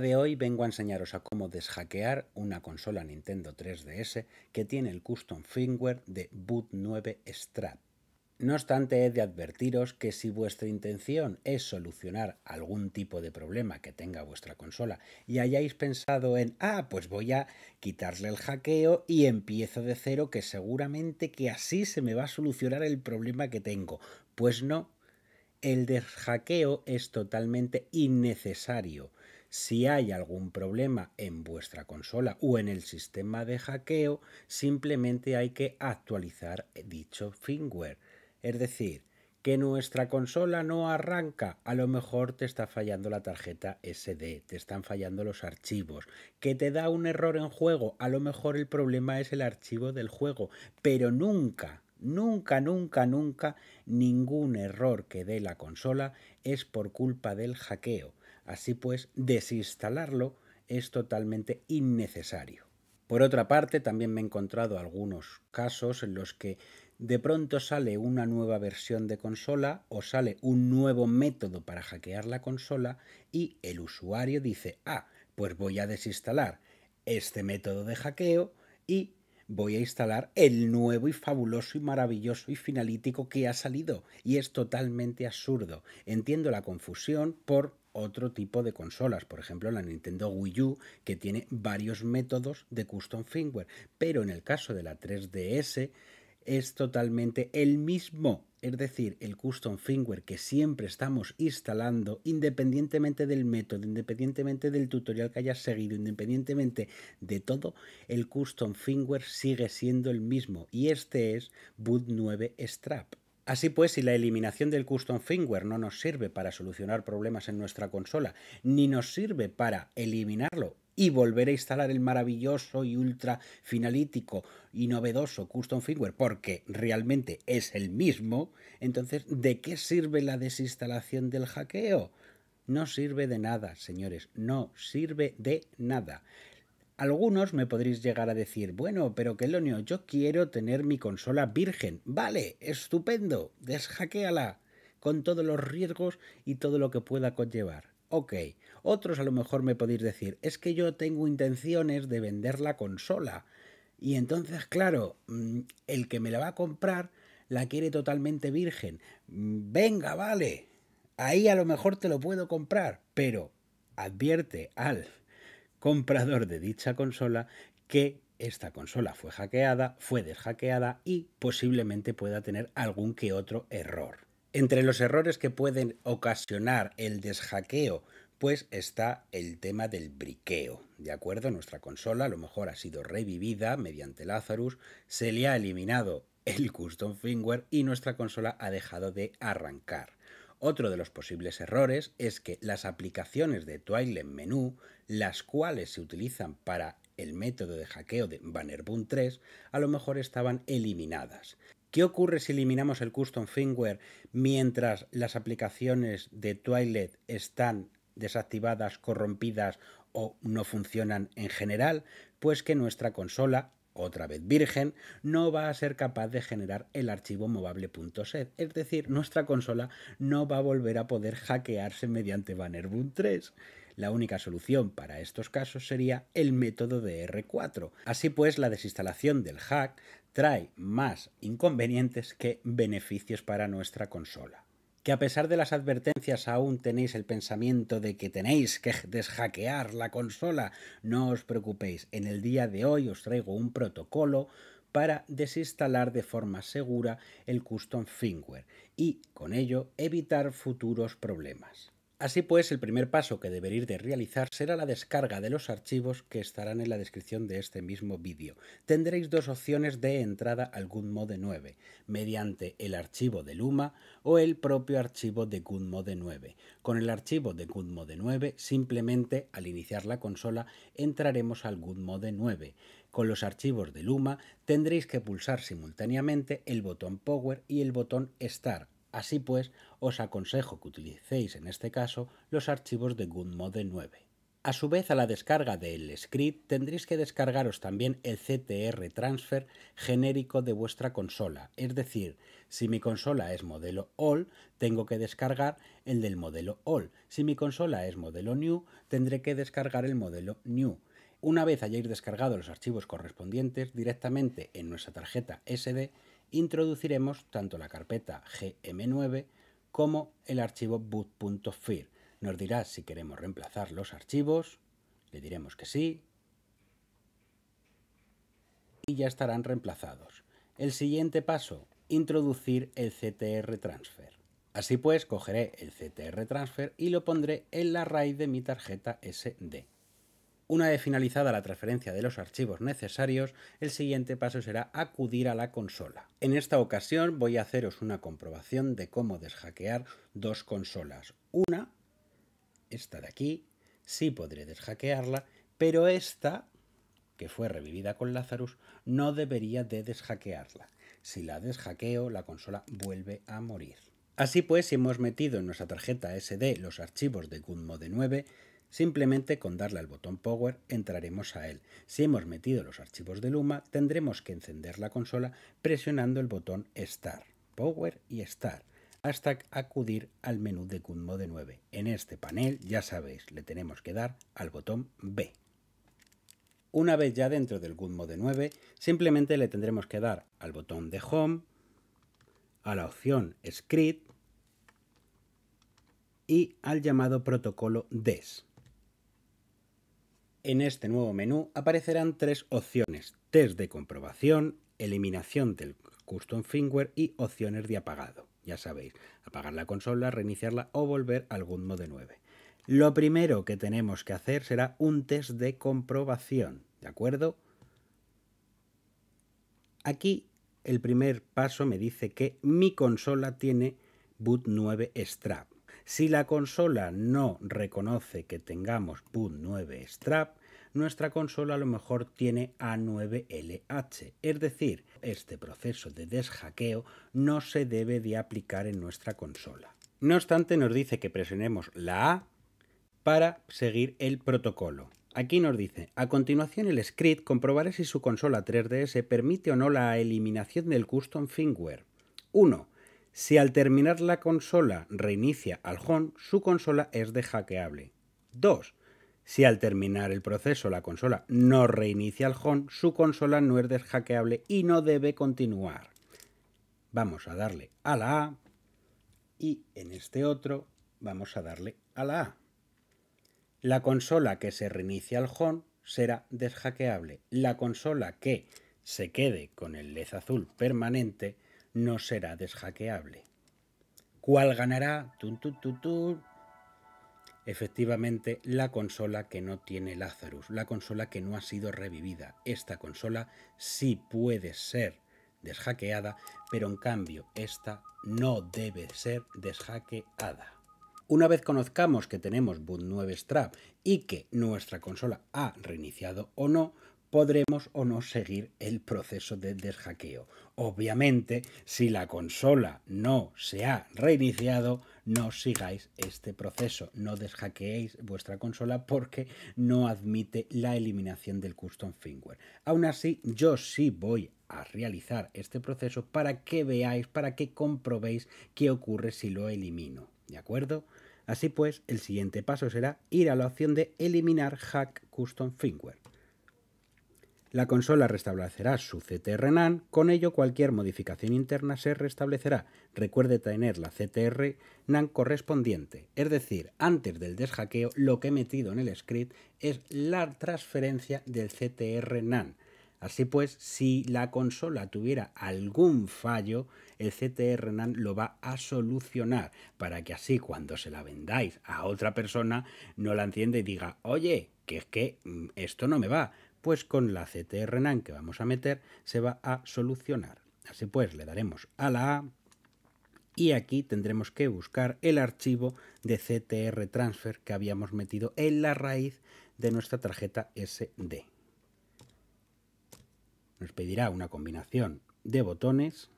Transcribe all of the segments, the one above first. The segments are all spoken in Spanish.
de hoy vengo a enseñaros a cómo deshackear una consola Nintendo 3DS que tiene el custom firmware de Boot 9 Strap. No obstante, he de advertiros que si vuestra intención es solucionar algún tipo de problema que tenga vuestra consola y hayáis pensado en, ah, pues voy a quitarle el hackeo y empiezo de cero, que seguramente que así se me va a solucionar el problema que tengo. Pues no, el deshackeo es totalmente innecesario si hay algún problema en vuestra consola o en el sistema de hackeo, simplemente hay que actualizar dicho firmware. Es decir, que nuestra consola no arranca, a lo mejor te está fallando la tarjeta SD, te están fallando los archivos, que te da un error en juego, a lo mejor el problema es el archivo del juego, pero nunca, nunca, nunca, nunca ningún error que dé la consola es por culpa del hackeo. Así pues, desinstalarlo es totalmente innecesario. Por otra parte, también me he encontrado algunos casos en los que de pronto sale una nueva versión de consola o sale un nuevo método para hackear la consola y el usuario dice, ah, pues voy a desinstalar este método de hackeo y voy a instalar el nuevo y fabuloso y maravilloso y finalítico que ha salido. Y es totalmente absurdo. Entiendo la confusión por otro tipo de consolas, por ejemplo la Nintendo Wii U, que tiene varios métodos de custom firmware, pero en el caso de la 3DS es totalmente el mismo, es decir, el custom firmware que siempre estamos instalando, independientemente del método, independientemente del tutorial que hayas seguido, independientemente de todo, el custom firmware sigue siendo el mismo y este es Boot 9 Strap. Así pues, si la eliminación del custom firmware no nos sirve para solucionar problemas en nuestra consola, ni nos sirve para eliminarlo y volver a instalar el maravilloso y ultra finalítico y novedoso custom firmware porque realmente es el mismo, entonces ¿de qué sirve la desinstalación del hackeo? No sirve de nada, señores, no sirve de nada. Algunos me podréis llegar a decir, bueno, pero Kelonio, yo quiero tener mi consola virgen. Vale, estupendo, deshackeala, con todos los riesgos y todo lo que pueda conllevar. Ok, otros a lo mejor me podéis decir, es que yo tengo intenciones de vender la consola. Y entonces, claro, mm, el que me la va a comprar la quiere totalmente virgen. Mm, venga, vale, ahí a lo mejor te lo puedo comprar, pero advierte al comprador de dicha consola que esta consola fue hackeada, fue deshackeada y posiblemente pueda tener algún que otro error. Entre los errores que pueden ocasionar el deshackeo, pues está el tema del briqueo. ¿De acuerdo? Nuestra consola a lo mejor ha sido revivida mediante Lazarus, se le ha eliminado el custom firmware y nuestra consola ha dejado de arrancar. Otro de los posibles errores es que las aplicaciones de Twilight Menú, las cuales se utilizan para el método de hackeo de Boom 3, a lo mejor estaban eliminadas. ¿Qué ocurre si eliminamos el custom firmware mientras las aplicaciones de Twilight están desactivadas, corrompidas o no funcionan en general? Pues que nuestra consola otra vez virgen, no va a ser capaz de generar el archivo movable.set, es decir, nuestra consola no va a volver a poder hackearse mediante Bannerboot 3. La única solución para estos casos sería el método de R4. Así pues, la desinstalación del hack trae más inconvenientes que beneficios para nuestra consola que a pesar de las advertencias aún tenéis el pensamiento de que tenéis que deshackear la consola, no os preocupéis, en el día de hoy os traigo un protocolo para desinstalar de forma segura el custom firmware y con ello evitar futuros problemas. Así pues, el primer paso que deberéis de realizar será la descarga de los archivos que estarán en la descripción de este mismo vídeo. Tendréis dos opciones de entrada al GoodMode 9, mediante el archivo de Luma o el propio archivo de GoodMode 9. Con el archivo de GoodMode 9, simplemente al iniciar la consola, entraremos al GoodMode 9. Con los archivos de Luma tendréis que pulsar simultáneamente el botón Power y el botón Start Así pues, os aconsejo que utilicéis en este caso los archivos de GoodMode 9. A su vez, a la descarga del script tendréis que descargaros también el CTR transfer genérico de vuestra consola. Es decir, si mi consola es modelo All, tengo que descargar el del modelo All. Si mi consola es modelo New, tendré que descargar el modelo New. Una vez hayáis descargado los archivos correspondientes directamente en nuestra tarjeta SD, introduciremos tanto la carpeta gm9 como el archivo boot.fir. Nos dirá si queremos reemplazar los archivos, le diremos que sí y ya estarán reemplazados. El siguiente paso, introducir el CTR transfer. Así pues, cogeré el CTR transfer y lo pondré en la raíz de mi tarjeta SD. Una vez finalizada la transferencia de los archivos necesarios, el siguiente paso será acudir a la consola. En esta ocasión voy a haceros una comprobación de cómo deshackear dos consolas. Una, esta de aquí, sí podré deshackearla, pero esta, que fue revivida con Lazarus, no debería de deshackearla. Si la deshackeo, la consola vuelve a morir. Así pues, si hemos metido en nuestra tarjeta SD los archivos de GoodMode 9, Simplemente con darle al botón Power entraremos a él. Si hemos metido los archivos de Luma, tendremos que encender la consola presionando el botón Start, Power y Start, hasta acudir al menú de de 9. En este panel, ya sabéis, le tenemos que dar al botón B. Una vez ya dentro del de 9, simplemente le tendremos que dar al botón de Home, a la opción Script y al llamado protocolo DES. En este nuevo menú aparecerán tres opciones, test de comprobación, eliminación del custom firmware y opciones de apagado. Ya sabéis, apagar la consola, reiniciarla o volver al modo de 9. Lo primero que tenemos que hacer será un test de comprobación, ¿de acuerdo? Aquí el primer paso me dice que mi consola tiene boot 9 strap. Si la consola no reconoce que tengamos PUT 9 strap, nuestra consola a lo mejor tiene A9LH. Es decir, este proceso de deshackeo no se debe de aplicar en nuestra consola. No obstante, nos dice que presionemos la A para seguir el protocolo. Aquí nos dice, a continuación el script comprobará si su consola 3DS permite o no la eliminación del custom firmware. 1. Si al terminar la consola reinicia al home, su consola es deshackeable. 2. Si al terminar el proceso la consola no reinicia al home, su consola no es deshackeable y no debe continuar. Vamos a darle a la A y en este otro vamos a darle a la A. La consola que se reinicia al home será deshackeable. La consola que se quede con el LED azul permanente no será deshackeable. ¿Cuál ganará? Efectivamente, la consola que no tiene Lazarus, la consola que no ha sido revivida. Esta consola sí puede ser deshackeada, pero en cambio esta no debe ser deshackeada. Una vez conozcamos que tenemos Boot 9 Strap y que nuestra consola ha reiniciado o no, podremos o no seguir el proceso de deshackeo. Obviamente, si la consola no se ha reiniciado, no sigáis este proceso, no deshackeéis vuestra consola porque no admite la eliminación del custom firmware. Aún así, yo sí voy a realizar este proceso para que veáis, para que comprobéis qué ocurre si lo elimino. ¿De acuerdo? Así pues, el siguiente paso será ir a la opción de eliminar hack custom firmware. La consola restablecerá su ctr NAND, con ello cualquier modificación interna se restablecerá. Recuerde tener la ctr NAND correspondiente, es decir, antes del deshackeo lo que he metido en el script es la transferencia del ctr NAND. Así pues, si la consola tuviera algún fallo, el ctr NAND lo va a solucionar para que así cuando se la vendáis a otra persona no la entienda y diga, oye, que es que mm, esto no me va. Pues con la CTR que vamos a meter se va a solucionar. Así pues, le daremos a la A y aquí tendremos que buscar el archivo de CTR transfer que habíamos metido en la raíz de nuestra tarjeta SD. Nos pedirá una combinación de botones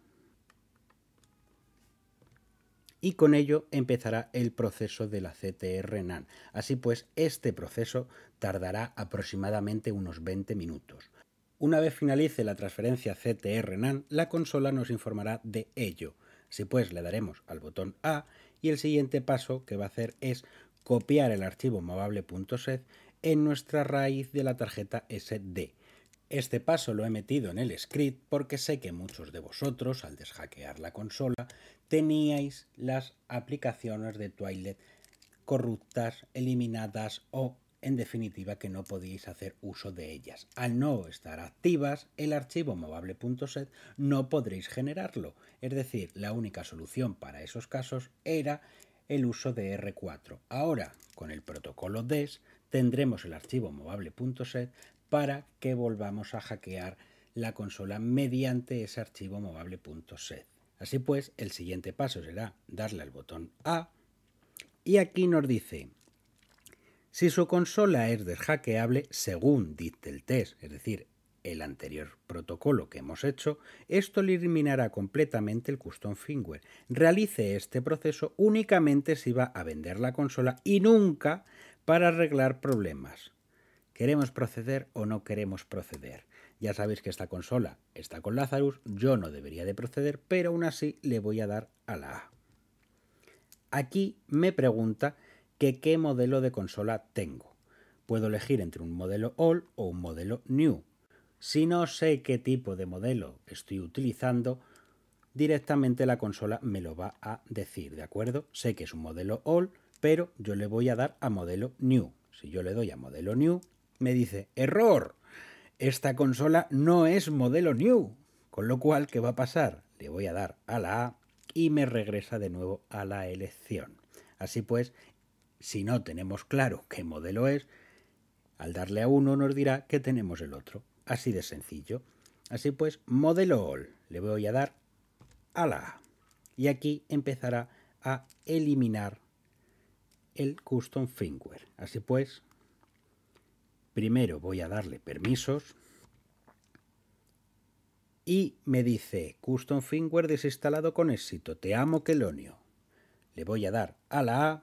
y con ello empezará el proceso de la CTR NAN. Así pues, este proceso tardará aproximadamente unos 20 minutos. Una vez finalice la transferencia CTR NAN, la consola nos informará de ello. Si pues le daremos al botón A y el siguiente paso que va a hacer es copiar el archivo movable.set en nuestra raíz de la tarjeta SD. Este paso lo he metido en el script porque sé que muchos de vosotros, al deshackear la consola, teníais las aplicaciones de Twilight corruptas, eliminadas o en definitiva que no podéis hacer uso de ellas. Al no estar activas, el archivo movable.set no podréis generarlo. Es decir, la única solución para esos casos era el uso de R4. Ahora, con el protocolo DES, tendremos el archivo movable.set para que volvamos a hackear la consola mediante ese archivo movable.set. Así pues, el siguiente paso será darle al botón A y aquí nos dice si su consola es deshackeable según dicte el test, es decir, el anterior protocolo que hemos hecho, esto le eliminará completamente el custom firmware. Realice este proceso únicamente si va a vender la consola y nunca para arreglar problemas. ¿Queremos proceder o no queremos proceder? Ya sabéis que esta consola está con Lazarus, yo no debería de proceder, pero aún así le voy a dar a la A. Aquí me pregunta qué modelo de consola tengo. Puedo elegir entre un modelo old o un modelo New. Si no sé qué tipo de modelo estoy utilizando, directamente la consola me lo va a decir, ¿de acuerdo? Sé que es un modelo old, pero yo le voy a dar a modelo New. Si yo le doy a modelo New, me dice, error, esta consola no es modelo New. Con lo cual, ¿qué va a pasar? Le voy a dar a la A y me regresa de nuevo a la elección. Así pues, si no tenemos claro qué modelo es, al darle a uno nos dirá que tenemos el otro. Así de sencillo. Así pues, modelo all. Le voy a dar a la A. Y aquí empezará a eliminar el custom firmware. Así pues, primero voy a darle permisos y me dice custom firmware desinstalado con éxito, te amo Kelonio. Le voy a dar a la A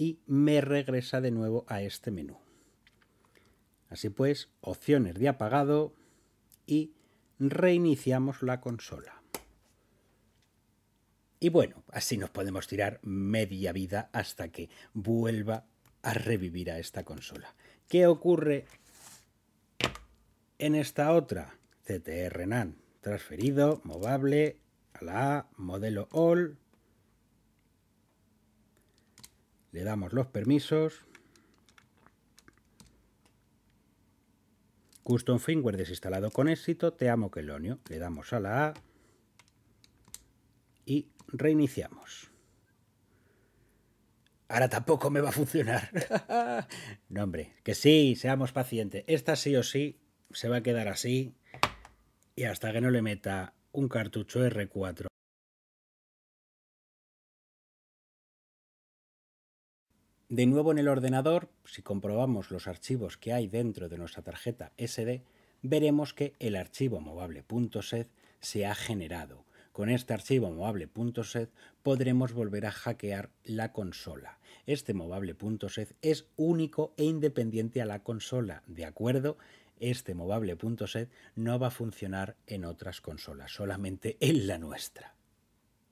y me regresa de nuevo a este menú. Así pues, opciones de apagado y reiniciamos la consola. Y bueno, así nos podemos tirar media vida hasta que vuelva a revivir a esta consola. ¿Qué ocurre en esta otra? CTR transferido, movable, a la A, modelo all, le damos los permisos. Custom firmware desinstalado con éxito. Te amo, Kelonio. Le damos a la A. Y reiniciamos. Ahora tampoco me va a funcionar. no, hombre. Que sí, seamos pacientes. Esta sí o sí se va a quedar así. Y hasta que no le meta un cartucho R4 De nuevo en el ordenador, si comprobamos los archivos que hay dentro de nuestra tarjeta SD, veremos que el archivo movable.set se ha generado. Con este archivo movable.set podremos volver a hackear la consola. Este movable.set es único e independiente a la consola, ¿de acuerdo? Este movable.set no va a funcionar en otras consolas, solamente en la nuestra.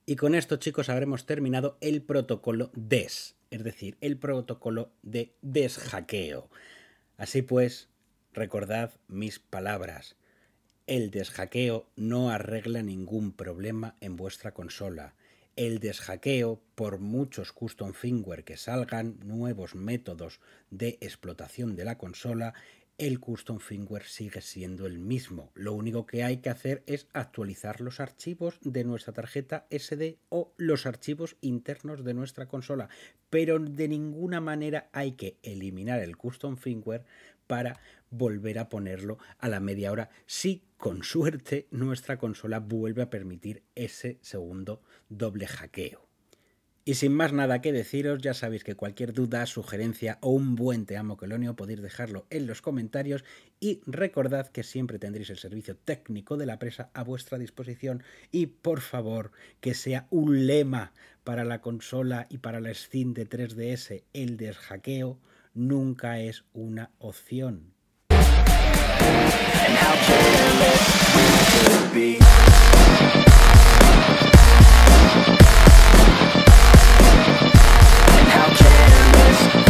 Y con esto chicos habremos terminado el protocolo DES es decir, el protocolo de deshackeo. Así pues, recordad mis palabras. El deshackeo no arregla ningún problema en vuestra consola. El deshackeo, por muchos custom firmware que salgan, nuevos métodos de explotación de la consola, el custom firmware sigue siendo el mismo. Lo único que hay que hacer es actualizar los archivos de nuestra tarjeta SD o los archivos internos de nuestra consola. Pero de ninguna manera hay que eliminar el custom firmware para volver a ponerlo a la media hora si con suerte nuestra consola vuelve a permitir ese segundo doble hackeo. Y sin más nada que deciros, ya sabéis que cualquier duda, sugerencia o un buen te amo Colonio podéis dejarlo en los comentarios y recordad que siempre tendréis el servicio técnico de la presa a vuestra disposición y por favor que sea un lema para la consola y para la Steam de 3DS, el deshackeo nunca es una opción. Peace.